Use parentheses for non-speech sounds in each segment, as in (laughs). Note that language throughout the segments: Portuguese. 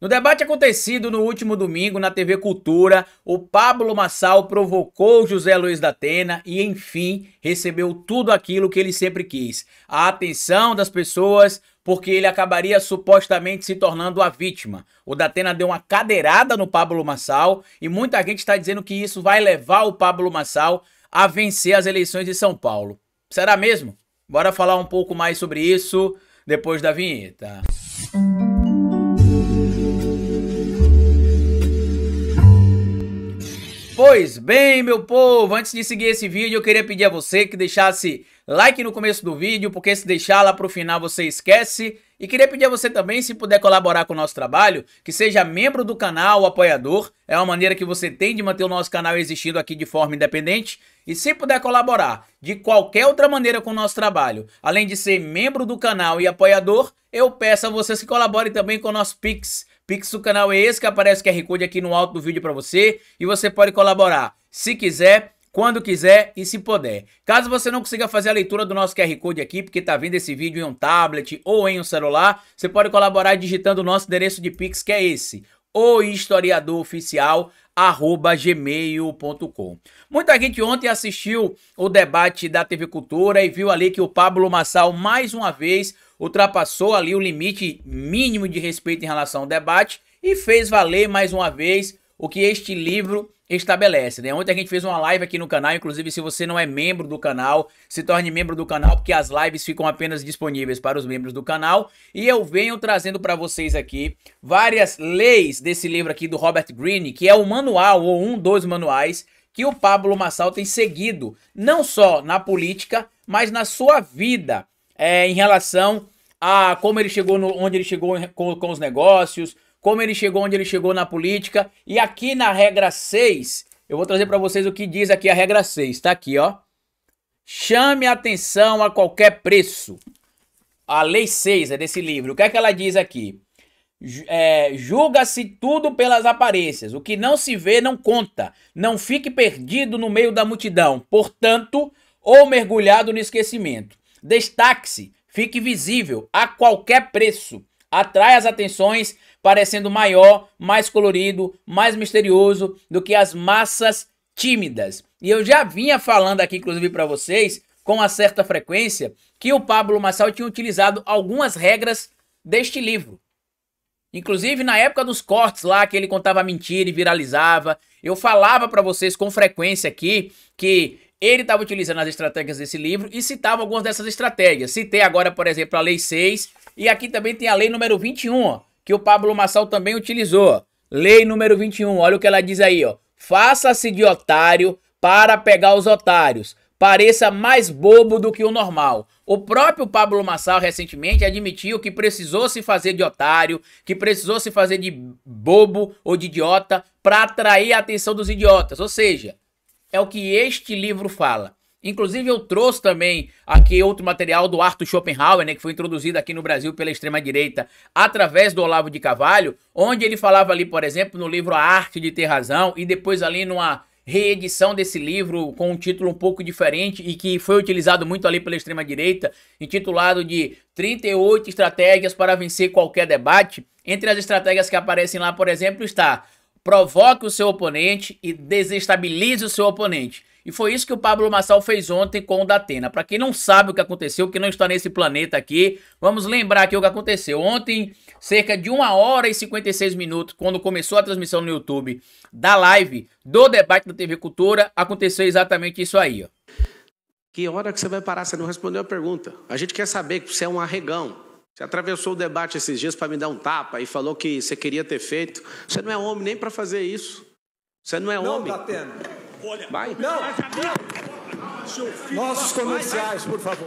No debate acontecido no último domingo na TV Cultura, o Pablo Massal provocou José Luiz da Atena e, enfim, recebeu tudo aquilo que ele sempre quis: a atenção das pessoas, porque ele acabaria supostamente se tornando a vítima. O Datena deu uma cadeirada no Pablo Massal e muita gente está dizendo que isso vai levar o Pablo Massal a vencer as eleições de São Paulo. Será mesmo? Bora falar um pouco mais sobre isso depois da vinheta. Música Pois bem, meu povo, antes de seguir esse vídeo, eu queria pedir a você que deixasse like no começo do vídeo, porque se deixar lá pro final você esquece. E queria pedir a você também, se puder colaborar com o nosso trabalho, que seja membro do canal, apoiador. É uma maneira que você tem de manter o nosso canal existindo aqui de forma independente. E se puder colaborar de qualquer outra maneira com o nosso trabalho, além de ser membro do canal e apoiador, eu peço a você que colabore também com o nosso Pix Pix do canal é esse que aparece o QR Code aqui no alto do vídeo para você e você pode colaborar se quiser, quando quiser e se puder. Caso você não consiga fazer a leitura do nosso QR Code aqui, porque está vendo esse vídeo em um tablet ou em um celular, você pode colaborar digitando o nosso endereço de Pix, que é esse, o historiadoroficial gmail.com. Muita gente ontem assistiu o debate da TV Cultura e viu ali que o Pablo Massal mais uma vez ultrapassou ali o limite mínimo de respeito em relação ao debate e fez valer mais uma vez o que este livro estabelece. Né? Ontem a gente fez uma live aqui no canal, inclusive se você não é membro do canal, se torne membro do canal, porque as lives ficam apenas disponíveis para os membros do canal. E eu venho trazendo para vocês aqui várias leis desse livro aqui do Robert Greene, que é o manual ou um dos manuais que o Pablo Massal tem seguido, não só na política, mas na sua vida é, em relação a como ele chegou no, onde ele chegou com, com os negócios, como ele chegou onde ele chegou na política. E aqui na regra 6, eu vou trazer para vocês o que diz aqui a regra 6, está aqui, ó. Chame atenção a qualquer preço. A lei 6 é desse livro. O que é que ela diz aqui? É, julga-se tudo pelas aparências. O que não se vê não conta. Não fique perdido no meio da multidão, portanto, ou mergulhado no esquecimento. Destaque-se, fique visível a qualquer preço. Atrai as atenções, parecendo maior, mais colorido, mais misterioso do que as massas tímidas. E eu já vinha falando aqui, inclusive, para vocês, com uma certa frequência, que o Pablo Massal tinha utilizado algumas regras deste livro. Inclusive na época dos cortes lá que ele contava mentira e viralizava, eu falava para vocês com frequência aqui que ele estava utilizando as estratégias desse livro e citava algumas dessas estratégias. Citei agora, por exemplo, a Lei 6 e aqui também tem a Lei número 21, ó, que o Pablo Massal também utilizou. Lei número 21, olha o que ela diz aí, ó. Faça-se de otário para pegar os otários. Pareça mais bobo do que o normal. O próprio Pablo Massal recentemente admitiu que precisou se fazer de otário, que precisou se fazer de bobo ou de idiota para atrair a atenção dos idiotas. Ou seja, é o que este livro fala. Inclusive, eu trouxe também aqui outro material do Arthur Schopenhauer, né, que foi introduzido aqui no Brasil pela extrema-direita através do Olavo de Carvalho, onde ele falava ali, por exemplo, no livro A Arte de Ter Razão, e depois ali numa reedição desse livro com um título um pouco diferente e que foi utilizado muito ali pela extrema-direita, intitulado de 38 Estratégias para Vencer Qualquer Debate. Entre as estratégias que aparecem lá, por exemplo, está provoque o seu oponente e desestabilize o seu oponente. E foi isso que o Pablo Massal fez ontem com o Datena. Para quem não sabe o que aconteceu, que não está nesse planeta aqui, vamos lembrar aqui o que aconteceu. Ontem, cerca de 1 hora e 56 minutos, quando começou a transmissão no YouTube da live do debate da TV Cultura, aconteceu exatamente isso aí. Ó. Que hora que você vai parar? Você não respondeu a pergunta. A gente quer saber que você é um arregão. Você atravessou o debate esses dias para me dar um tapa e falou que você queria ter feito. Você não é homem nem para fazer isso. Você não é não, homem. Datena. Tá Olha, vai. Não, não. Nossos comerciais, por favor.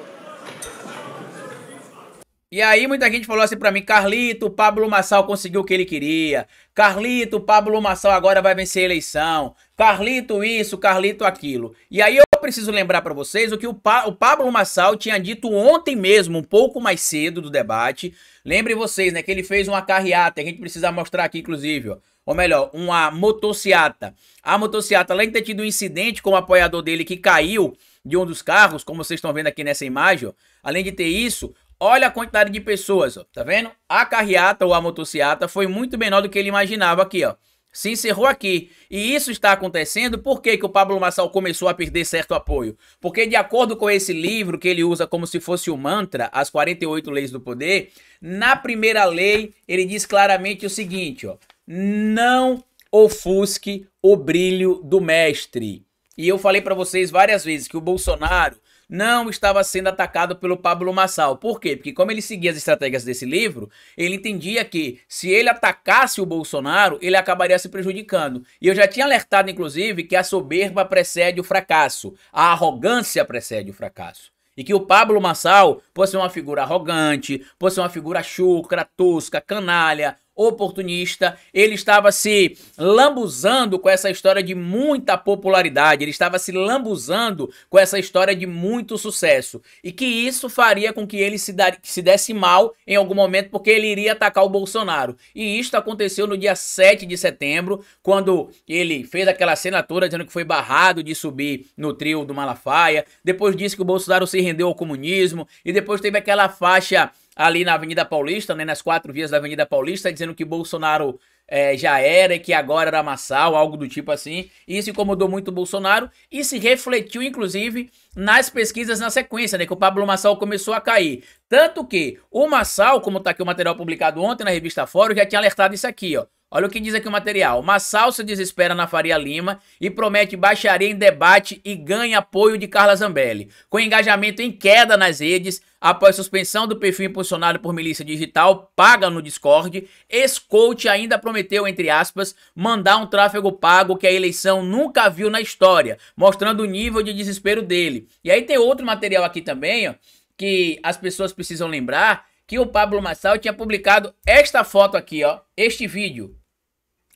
E aí muita gente falou assim para mim, Carlito, Pablo Massal conseguiu o que ele queria. Carlito, Pablo Massal agora vai vencer a eleição. Carlito isso, Carlito aquilo. E aí eu preciso lembrar para vocês o que o, pa o Pablo Massal tinha dito ontem mesmo, um pouco mais cedo do debate. Lembrem vocês, né, que ele fez uma carreata, a gente precisa mostrar aqui, inclusive, ó ou melhor, uma motociata. A motociata, além de ter tido um incidente com o apoiador dele que caiu de um dos carros, como vocês estão vendo aqui nessa imagem, ó, além de ter isso, olha a quantidade de pessoas, ó, tá vendo? A carreata ou a motociata foi muito menor do que ele imaginava aqui, ó se encerrou aqui. E isso está acontecendo por que, que o Pablo Massal começou a perder certo apoio? Porque, de acordo com esse livro que ele usa como se fosse o mantra, As 48 Leis do Poder, na primeira lei ele diz claramente o seguinte: ó, não ofusque o brilho do mestre. E eu falei para vocês várias vezes que o Bolsonaro não estava sendo atacado pelo Pablo Massal. Por quê? Porque como ele seguia as estratégias desse livro, ele entendia que se ele atacasse o Bolsonaro, ele acabaria se prejudicando. E eu já tinha alertado, inclusive, que a soberba precede o fracasso, a arrogância precede o fracasso. E que o Pablo Massal, fosse uma figura arrogante, fosse uma figura chucra, tosca, canalha, oportunista, ele estava se lambuzando com essa história de muita popularidade, ele estava se lambuzando com essa história de muito sucesso. E que isso faria com que ele se, dar, se desse mal em algum momento, porque ele iria atacar o Bolsonaro. E isto aconteceu no dia 7 de setembro, quando ele fez aquela cena toda dizendo que foi barrado de subir no trio do Malafaia, depois disse que o Bolsonaro se rendeu ao comunismo, e depois teve aquela faixa ali na Avenida Paulista, né, nas quatro vias da Avenida Paulista, dizendo que Bolsonaro é, já era e que agora era Massal, algo do tipo assim. Isso incomodou muito o Bolsonaro e se refletiu, inclusive, nas pesquisas na sequência, né? Que o Pablo Massal começou a cair. Tanto que o Massal, como está aqui o material publicado ontem na revista Fórum, já tinha alertado isso aqui, ó. Olha o que diz aqui o material. Massal se desespera na Faria Lima e promete baixaria em debate e ganha apoio de Carla Zambelli. Com engajamento em queda nas redes, após suspensão do perfil impulsionado por milícia digital paga no Discord, Scout ainda prometeu, entre aspas, mandar um tráfego pago que a eleição nunca viu na história, mostrando o nível de desespero dele. E aí tem outro material aqui também, ó, que as pessoas precisam lembrar que o Pablo Massal tinha publicado esta foto aqui, ó, este vídeo,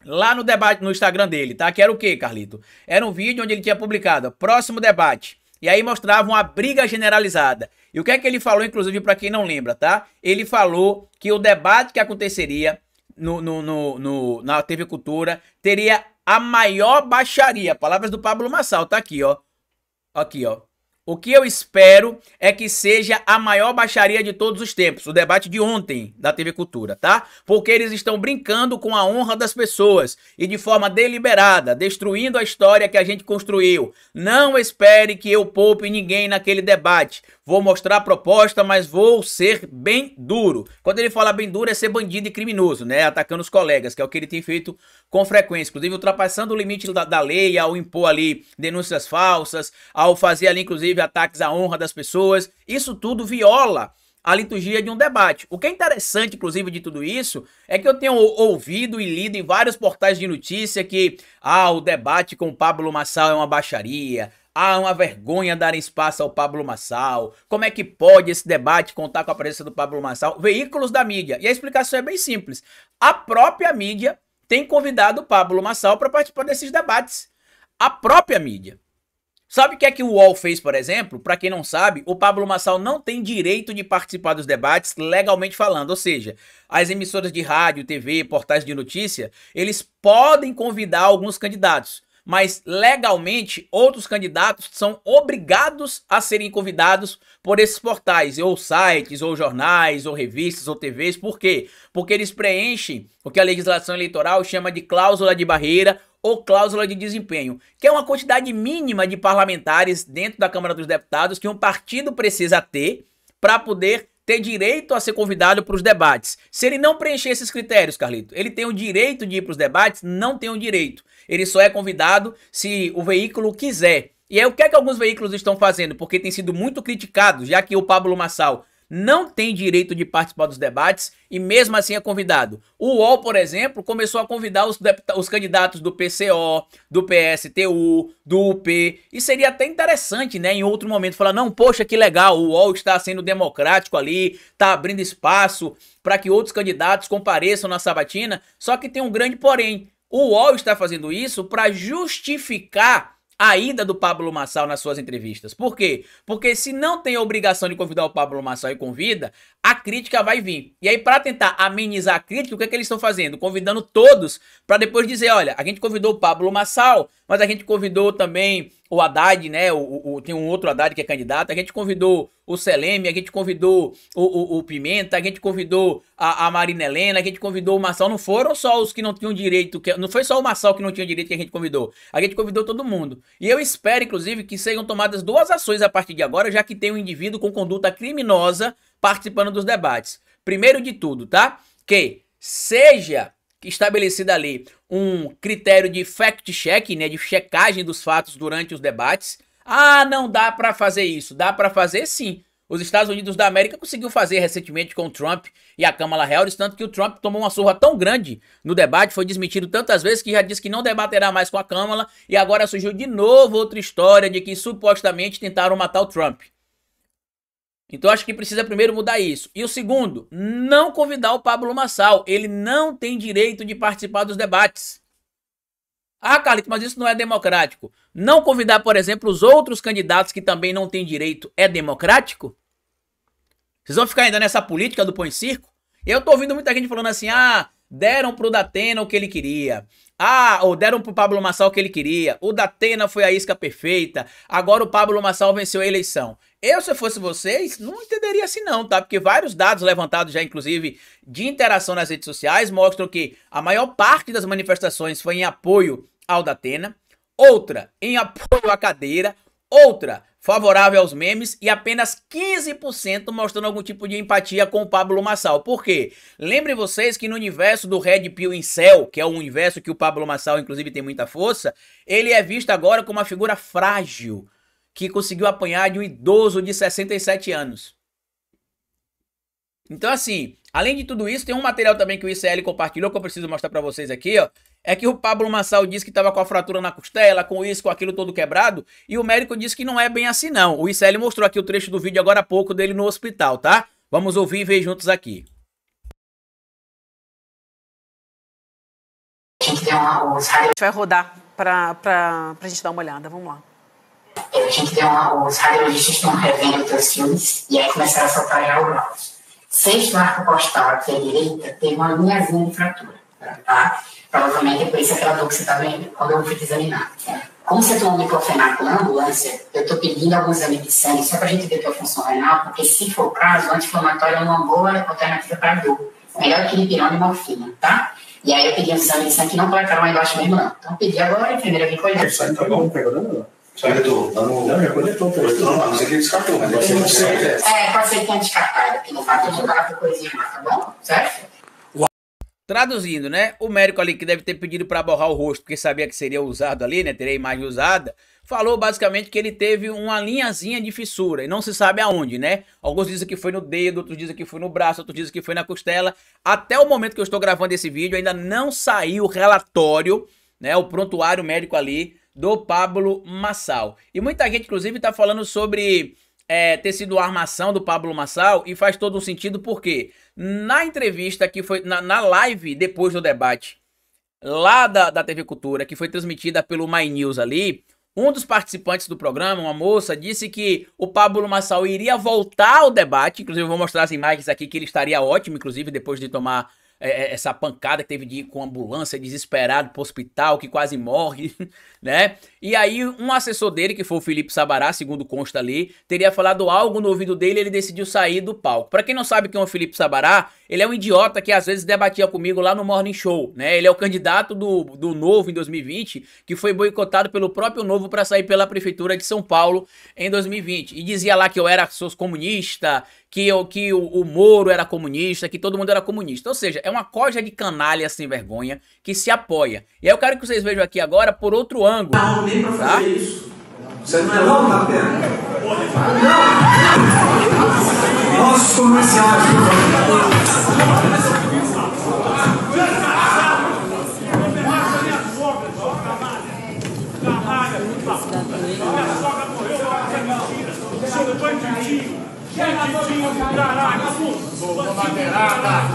lá no debate no Instagram dele, tá? Que era o quê, Carlito? Era um vídeo onde ele tinha publicado, próximo debate. E aí mostrava uma briga generalizada. E o que é que ele falou, inclusive, para quem não lembra, tá? Ele falou que o debate que aconteceria no, no, no, no na TV Cultura teria a maior baixaria. Palavras do Pablo Massal, tá aqui, ó. Aqui, ó. O que eu espero é que seja a maior baixaria de todos os tempos, o debate de ontem da TV Cultura, tá? Porque eles estão brincando com a honra das pessoas e de forma deliberada, destruindo a história que a gente construiu. Não espere que eu poupe ninguém naquele debate. Vou mostrar a proposta, mas vou ser bem duro. Quando ele fala bem duro, é ser bandido e criminoso, né? Atacando os colegas, que é o que ele tem feito com frequência, inclusive ultrapassando o limite da, da lei ao impor ali denúncias falsas, ao fazer ali, inclusive inclusive ataques à honra das pessoas. Isso tudo viola a liturgia de um debate. O que é interessante, inclusive, de tudo isso é que eu tenho ouvido e lido em vários portais de notícia que ah, o debate com o Pablo Massal é uma baixaria. Ah, é uma vergonha dar espaço ao Pablo Massal. Como é que pode esse debate contar com a presença do Pablo Massal? Veículos da mídia. E a explicação é bem simples. A própria mídia tem convidado o Pablo Massal para participar desses debates. A própria mídia. Sabe o que é que o UOL fez, por exemplo? Para quem não sabe, o Pablo Massal não tem direito de participar dos debates legalmente falando, ou seja, as emissoras de rádio, TV, portais de notícia, eles podem convidar alguns candidatos, mas legalmente outros candidatos são obrigados a serem convidados por esses portais, ou sites, ou jornais, ou revistas, ou TVs. Por quê? Porque eles preenchem o que a legislação eleitoral chama de cláusula de barreira ou cláusula de desempenho, que é uma quantidade mínima de parlamentares dentro da Câmara dos Deputados que um partido precisa ter para poder ter direito a ser convidado para os debates. Se ele não preencher esses critérios, Carlito, ele tem o direito de ir para os debates? Não tem o direito. Ele só é convidado se o veículo quiser. E é o que é que alguns veículos estão fazendo, porque tem sido muito criticado, já que o Pablo Massal não tem direito de participar dos debates e mesmo assim é convidado. O UOL, por exemplo, começou a convidar os, os candidatos do PCO, do PSTU, do UP, e seria até interessante, né, em outro momento, falar, não, poxa, que legal, o UOL está sendo democrático ali, está abrindo espaço para que outros candidatos compareçam na sabatina, só que tem um grande porém. O UOL está fazendo isso para justificar a ida do Pablo Massal nas suas entrevistas. Por quê? Porque se não tem a obrigação de convidar o Pablo Massal e convida, a crítica vai vir. E aí, para tentar amenizar a crítica, o que, é que eles estão fazendo? Convidando todos para depois dizer: olha, a gente convidou o Pablo Massal, mas a gente convidou também o Haddad, né? O, o, tem um outro Haddad que é candidato. A gente convidou o Seleme, a gente convidou o, o, o Pimenta, a gente convidou a, a, Marina Helena, a gente convidou o Marçal. Não foram só os que não tinham direito, que, não foi só o Marçal que não tinha direito que a gente convidou. A gente convidou todo mundo. E eu espero, inclusive, que sejam tomadas duas ações a partir de agora, já que tem um indivíduo com conduta criminosa participando dos debates. Primeiro de tudo, tá? Que seja estabelecida ali um critério de fact-check, né, de checagem dos fatos durante os debates. Ah, não dá para fazer isso. Dá para fazer sim. Os Estados Unidos da América conseguiu fazer recentemente com o Trump e a Kamala Harris, tanto que o Trump tomou uma surra tão grande no debate, foi desmentido tantas vezes que já disse que não debaterá mais com a Kamala e agora surgiu de novo outra história de que supostamente tentaram matar o Trump. Então acho que precisa primeiro mudar isso. E o segundo, não convidar o Pablo Massal. Ele não tem direito de participar dos debates. Ah, Carlito, mas isso não é democrático. Não convidar, por exemplo, os outros candidatos que também não têm direito é democrático? Vocês vão ficar ainda nessa política do põe circo? Eu tô ouvindo muita gente falando assim: ah, Deram pro Datena o que ele queria. Ah, ou deram pro Pablo Massal o que ele queria. O Datena foi a isca perfeita. Agora o Pablo Massal venceu a eleição. Eu, se eu fosse vocês, não entenderia assim não, tá? Porque vários dados levantados já, inclusive, de interação nas redes sociais mostram que a maior parte das manifestações foi em apoio ao Datena, outra em apoio à cadeira, outra favorável aos memes e apenas 15% mostrando algum tipo de empatia com o Pablo Massal. Por quê? Lembrem vocês que no universo do Red Pill em Cell, que é o universo que o Pablo Massal inclusive tem muita força, ele é visto agora como uma figura frágil que conseguiu apanhar de um idoso de 67 anos. Então assim, além de tudo isso, tem um material também que o ICL compartilhou que eu preciso mostrar para vocês aqui, ó, é que o Pablo Massal disse que estava com a fratura na costela, com isso, com aquilo todo quebrado, e o médico disse que não é bem assim não. O ICL mostrou aqui o trecho do vídeo agora há pouco dele no hospital, tá? Vamos ouvir e ver juntos aqui. A gente, uma, a gente vai rodar para a gente dar uma olhada, vamos lá. É, a gente tem uma, os radiologistas estão revendo os filmes e aí começaram a soltar já o Sexto arco postal aqui à direita tem uma linhazinha de fratura tá? Provavelmente por isso aquela dor que você está vendo quando eu fui te examinar. Como você tomou microfenaco na ambulância, eu estou pedindo alguns exames de sangue só para a gente ver a tua função renal, porque se for o caso, anti-inflamatório é uma boa alternativa para dor. Melhor que lipirona e morfina, tá? E aí eu pedi um exame de sangue que não colocaram lá embaixo mesmo, não. Então eu pedi agora, a enfermeira vem colher. O sangue tá bom, pegou não? Coletou. Não, não, já coletou. Coletou, não, não sei que descartou, mas pode ser que É, pode ser que tenha descartado, que no fato de nada, coisinha, tá bom? Certo? Traduzindo, né? O médico ali que deve ter pedido para borrar o rosto, porque sabia que seria usado ali, né? Teria imagem usada. Falou basicamente que ele teve uma linhazinha de fissura e não se sabe aonde, né? Alguns dizem que foi no dedo, outros dizem que foi no braço, outros dizem que foi na costela. Até o momento que eu estou gravando esse vídeo, ainda não saiu o relatório, né? O prontuário médico ali do Pablo Massal. E muita gente, inclusive, está falando sobre é, ter sido a armação do Pablo Massal e faz todo um sentido porque na entrevista que foi na, na live depois do debate lá da, da TV Cultura que foi transmitida pelo My News ali um dos participantes do programa, uma moça, disse que o Pablo Massal iria voltar ao debate. Inclusive, eu vou mostrar as imagens aqui que ele estaria ótimo, inclusive, depois de tomar é, é, essa pancada que teve de ir com ambulância, desesperado pro hospital, que quase morre, (laughs) né? E aí um assessor dele, que foi o Felipe Sabará, segundo consta ali, teria falado algo no ouvido dele e ele decidiu sair do palco. Para quem não sabe quem é o Felipe Sabará, ele é um idiota que às vezes debatia comigo lá no Morning Show, né? Ele é o candidato do, do Novo em 2020, que foi boicotado pelo próprio Novo para sair pela prefeitura de São Paulo em 2020. E dizia lá que eu era comunista, que, que o, o Moro era comunista, que todo mundo era comunista. Ou seja, é uma coja de canalha sem vergonha que se apoia. E eu quero que vocês vejam aqui agora por outro ângulo. Não, ah, nem pra tá? fazer isso. Você não é louco da perna? Não! Nossos comerciais, Caralho, minha sogra morreu, não é mentira. Seu banditinho. Tá tá tá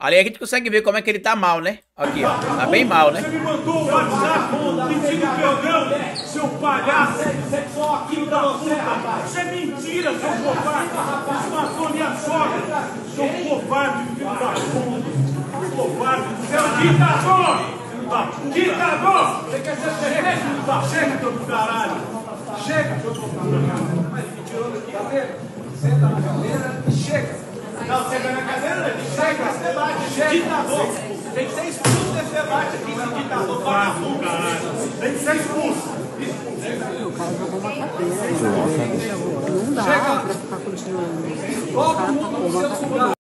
Ali a gente consegue ver como é que ele tá mal, né? Aqui, ó. Tá bem mal, né? Você me mandou o WhatsApp pedindo perdão, seu palhaço. Você é aquilo da puta. Isso é mentira, seu covarde. Você matou minha sogra. Seu covarde, filho da puta. Covarde. Seu ditador. Ditador! Você quer ser terrorista? Chega, seu do caralho! Chega, Mas senta na cadeira e chega! Não, senta tá na cadeira, chega esse debate, chega! Ditador! Tem que ser expulso desse debate aqui, esse ditador vagabundo, caralho! Tem que ser expulso! O cara jogou na cadeira, não dá ficar continuando. mundo nos seus lugares.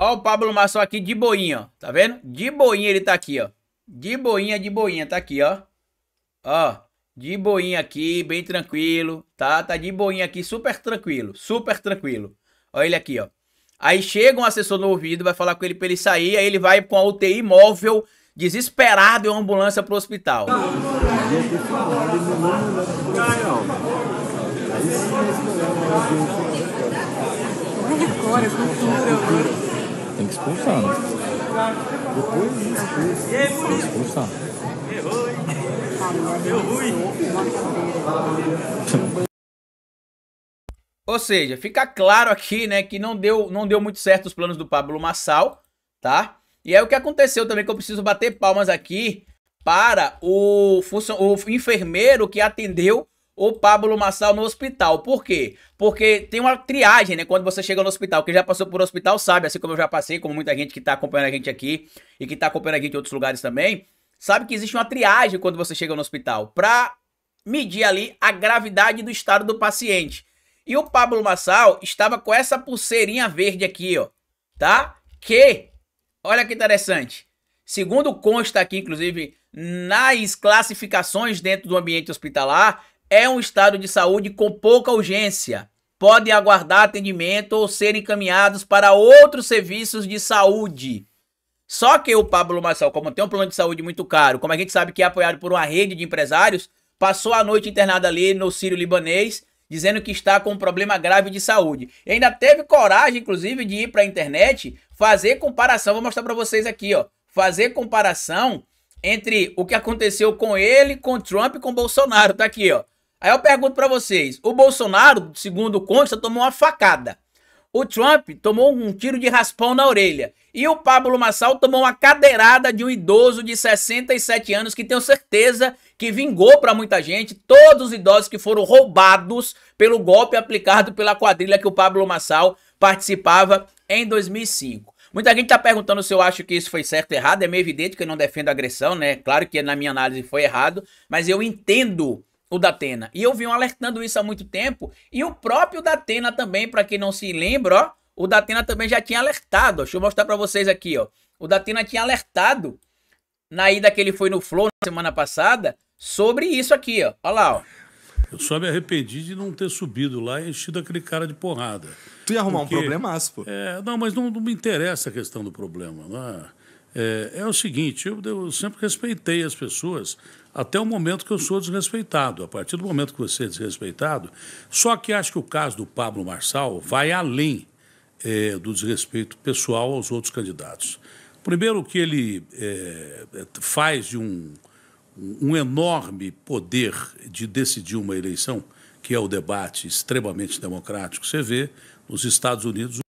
Ó o Pablo Massol aqui de boinha, ó. Tá vendo? De boinha ele tá aqui, ó. De boinha, de boinha. Tá aqui, ó. Ó. De boinha aqui, bem tranquilo, tá? Tá de boinha aqui, super tranquilo, super tranquilo. Olha ele aqui, ó. Aí chega um assessor no ouvido, vai falar com ele pra ele sair, aí ele vai com a UTI móvel, desesperado, em uma ambulância pro hospital. Agora, cultura, mano. Tem que expulsar, né? Depois Tem que expulsar. Deu ruim. Ou seja, fica claro aqui, né, que não deu, não deu muito certo os planos do Pablo Massal, tá? E é o que aconteceu também que eu preciso bater palmas aqui para o, o enfermeiro que atendeu o Pablo Massal no hospital. Por quê? Porque tem uma triagem, né? Quando você chega no hospital, quem já passou por hospital sabe, assim como eu já passei, como muita gente que tá acompanhando a gente aqui e que tá acompanhando a gente em outros lugares também, sabe que existe uma triagem quando você chega no hospital para medir ali a gravidade do estado do paciente. E o Pablo Massal estava com essa pulseirinha verde aqui, ó, tá? Que olha que interessante. Segundo consta aqui, inclusive, nas classificações dentro do ambiente hospitalar, é um estado de saúde com pouca urgência. Podem aguardar atendimento ou ser encaminhados para outros serviços de saúde. Só que o Pablo Marçal, como tem um plano de saúde muito caro, como a gente sabe que é apoiado por uma rede de empresários, passou a noite internado ali no Sírio Libanês, dizendo que está com um problema grave de saúde. E ainda teve coragem, inclusive, de ir para a internet fazer comparação. Vou mostrar para vocês aqui, ó. Fazer comparação entre o que aconteceu com ele, com Trump e com Bolsonaro. Tá aqui, ó. Aí eu pergunto para vocês: o Bolsonaro, segundo consta, tomou uma facada. O Trump tomou um tiro de raspão na orelha. E o Pablo Massal tomou uma cadeirada de um idoso de 67 anos que tenho certeza que vingou para muita gente todos os idosos que foram roubados pelo golpe aplicado pela quadrilha que o Pablo Massal participava em 2005. Muita gente está perguntando se eu acho que isso foi certo ou errado. É meio evidente que eu não defendo agressão, né? Claro que na minha análise foi errado, mas eu entendo o Datena. E eu venho alertando isso há muito tempo. E o próprio Datena também, para quem não se lembra, ó, o Datena também já tinha alertado. deixa eu mostrar para vocês aqui, ó. O Datena tinha alertado na ida que ele foi no Flow na semana passada sobre isso aqui, ó. Olha lá, ó. Eu só me arrependi de não ter subido lá e enchido aquele cara de porrada. Tu ia arrumar Porque, um problemaço, pô. É, não, mas não, não, me interessa a questão do problema. Não é? é, é o seguinte, eu, eu, sempre respeitei as pessoas até o momento que eu sou desrespeitado. A partir do momento que você é desrespeitado, só que acho que o caso do Pablo Marçal vai além é, do desrespeito pessoal aos outros candidatos. Primeiro que ele é, é faz de um um enorme poder de decidir uma eleição, que é o debate extremamente democrático, você vê nos Estados Unidos.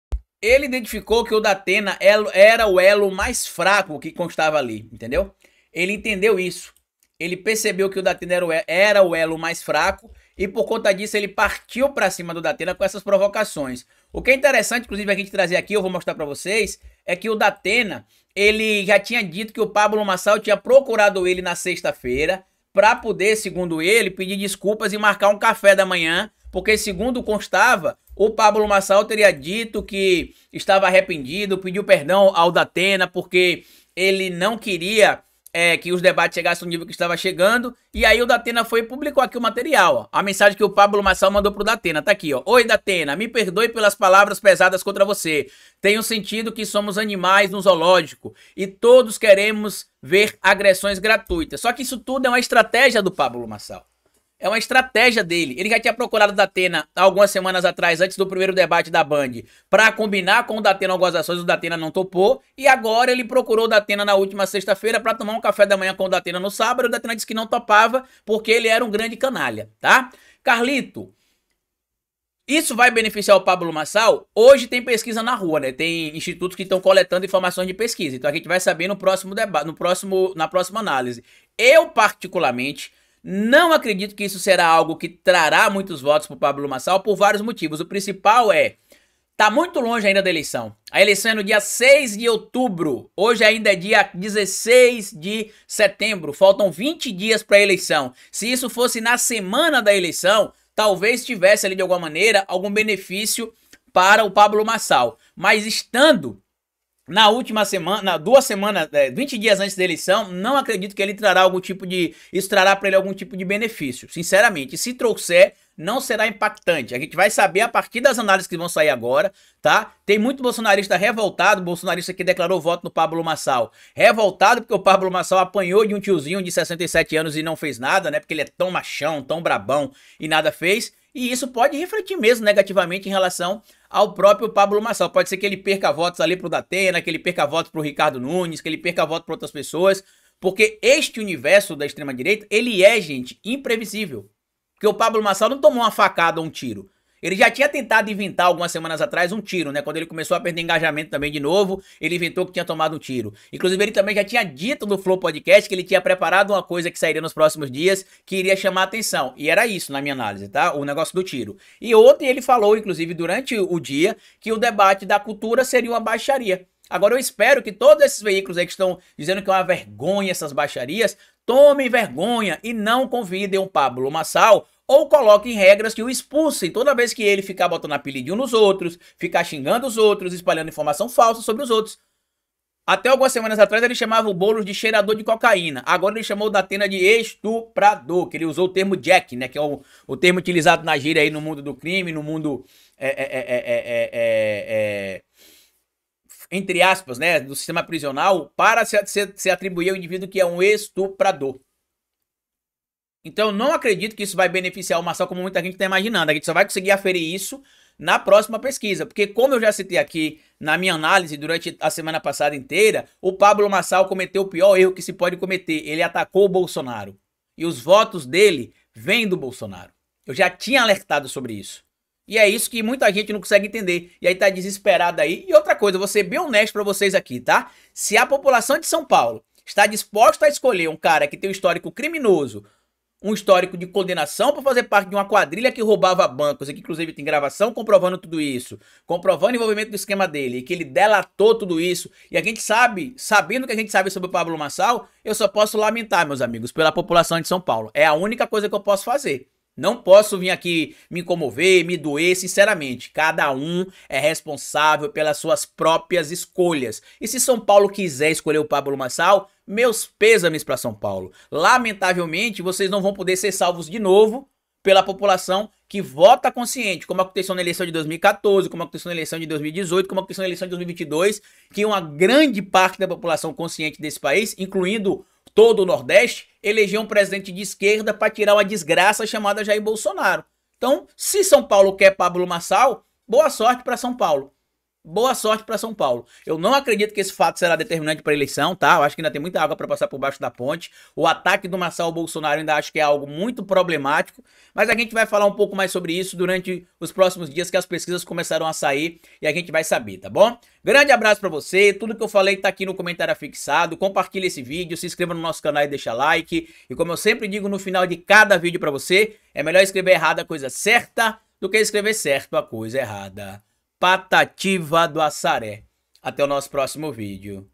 Ele identificou que o da é, era o elo mais fraco que constava ali, entendeu? Ele entendeu isso. Ele percebeu que o da era o elo mais fraco e por conta disso ele partiu para cima do Datena com essas provocações. O que é interessante, inclusive, a gente trazer aqui, eu vou mostrar para vocês, é que o Datena, ele já tinha dito que o Pablo Massal tinha procurado ele na sexta-feira para poder, segundo ele, pedir desculpas e marcar um café da manhã, porque segundo constava, o Pablo Massal teria dito que estava arrependido, pediu perdão ao Datena porque ele não queria é, que os debates chegassem ao nível que estava chegando. E aí o Datena foi e publicou aqui o material, ó. A mensagem que o Pablo Massal mandou pro Datena, tá aqui, ó. Oi, Datena, me perdoe pelas palavras pesadas contra você. Tenho sentido que somos animais no zoológico e todos queremos ver agressões gratuitas. Só que isso tudo é uma estratégia do Pablo Massal. É uma estratégia dele. Ele já tinha procurado o Datena algumas semanas atrás, antes do primeiro debate da Band, para combinar com o Datena algumas ações, o Datena não topou. E agora ele procurou o Datena na última sexta-feira para tomar um café da manhã com o Datena no sábado. O Datena disse que não topava, porque ele era um grande canalha, tá? Carlito, isso vai beneficiar o Pablo Massal? Hoje tem pesquisa na rua, né? Tem institutos que estão coletando informações de pesquisa. Então a gente vai saber no próximo debate, no próximo, na próxima análise. Eu particularmente não acredito que isso será algo que trará muitos votos para o Pablo Massal por vários motivos. O principal é, tá muito longe ainda da eleição. A eleição é no dia 6 de outubro. Hoje ainda é dia 16 de setembro. Faltam 20 dias para a eleição. Se isso fosse na semana da eleição, talvez tivesse ali de alguma maneira algum benefício para o Pablo Massal. Mas estando na última semana, na duas semanas, 20 é, dias antes da eleição, não acredito que ele trará algum tipo de. Isso trará para ele algum tipo de benefício. Sinceramente, se trouxer, não será impactante. A gente vai saber a partir das análises que vão sair agora, tá? Tem muito bolsonarista revoltado, bolsonarista que declarou voto no Pablo Massal. Revoltado porque o Pablo Massal apanhou de um tiozinho de 67 anos e não fez nada, né? Porque ele é tão machão, tão brabão e nada fez. E isso pode refletir mesmo negativamente em relação ao próprio Pablo Massal. Pode ser que ele perca votos ali pro Datena, que ele perca votos pro Ricardo Nunes, que ele perca votos para outras pessoas, porque este universo da extrema direita, ele é, gente, imprevisível. Porque o Pablo Massal não tomou uma facada ou um tiro. Ele já tinha tentado inventar algumas semanas atrás um tiro, né? Quando ele começou a perder engajamento também de novo, ele inventou que tinha tomado um tiro. Inclusive, ele também já tinha dito no Flow Podcast que ele tinha preparado uma coisa que sairia nos próximos dias que iria chamar a atenção. E era isso, na minha análise, tá? O negócio do tiro. E ontem ele falou, inclusive, durante o dia, que o debate da cultura seria uma baixaria. Agora eu espero que todos esses veículos aí que estão dizendo que é uma vergonha essas baixarias, tomem vergonha e não convidem o Pablo Massal ou coloquem regras que o expulsem toda vez que ele ficar botando apelidinho nos outros, ficar xingando os outros, espalhando informação falsa sobre os outros. Até algumas semanas atrás ele chamava o Boulos de cheirador de cocaína. Agora ele chamou o Datena de estuprador, que ele usou o termo jack, né? Que é o, o termo utilizado na gíria aí no mundo do crime, no mundo... É, é, é, entre aspas, né? Do sistema prisional, para se, se, se atribuir ao indivíduo que é um estuprador. Então, não acredito que isso vai beneficiar o Marçal como muita gente está imaginando. A gente só vai conseguir aferir isso na próxima pesquisa, porque como eu já citei aqui na minha análise durante a semana passada inteira, o Pablo Massal cometeu o pior erro que se pode cometer. Ele atacou o Bolsonaro e os votos dele vêm do Bolsonaro. Eu já tinha alertado sobre isso. E é isso que muita gente não consegue entender. E aí tá desesperado aí. E outra coisa, vou ser bem honesto para vocês aqui, tá? Se a população de São Paulo está disposta a escolher um cara que tem um histórico criminoso, um histórico de condenação por fazer parte de uma quadrilha que roubava bancos, que inclusive tem gravação comprovando tudo isso, comprovando o envolvimento do esquema dele, e que ele delatou tudo isso, e a gente sabe, sabendo que a gente sabe sobre o Pablo Massal, eu só posso lamentar, meus amigos, pela população de São Paulo. É a única coisa que eu posso fazer. Não posso vir aqui me comover, me doer, sinceramente. Cada um é responsável pelas suas próprias escolhas. E se São Paulo quiser escolher o Pablo Massal, meus pêsames para São Paulo. Lamentavelmente, vocês não vão poder ser salvos de novo pela população que vota consciente, como aconteceu na eleição de 2014, como aconteceu na eleição de 2018, como aconteceu na eleição de 2022, que uma grande parte da população consciente desse país, incluindo todo o Nordeste, elegeu um presidente de esquerda para tirar uma desgraça chamada Jair Bolsonaro. Então, se São Paulo quer Pablo Massal, boa sorte para São Paulo boa sorte para São Paulo. Eu não acredito que esse fato será determinante para a eleição, tá? Eu acho que ainda tem muita água para passar por baixo da ponte. O ataque do Marcelo Bolsonaro ainda acho que é algo muito problemático, mas a gente vai falar um pouco mais sobre isso durante os próximos dias que as pesquisas começaram a sair e a gente vai saber, tá bom? Grande abraço para você. Tudo que eu falei tá aqui no comentário fixado. Compartilhe esse vídeo, se inscreva no nosso canal e deixa like. E como eu sempre digo no final de cada vídeo para você, é melhor escrever errada a coisa certa do que escrever certo a coisa errada. Patativa do Assaré. Até o nosso próximo vídeo.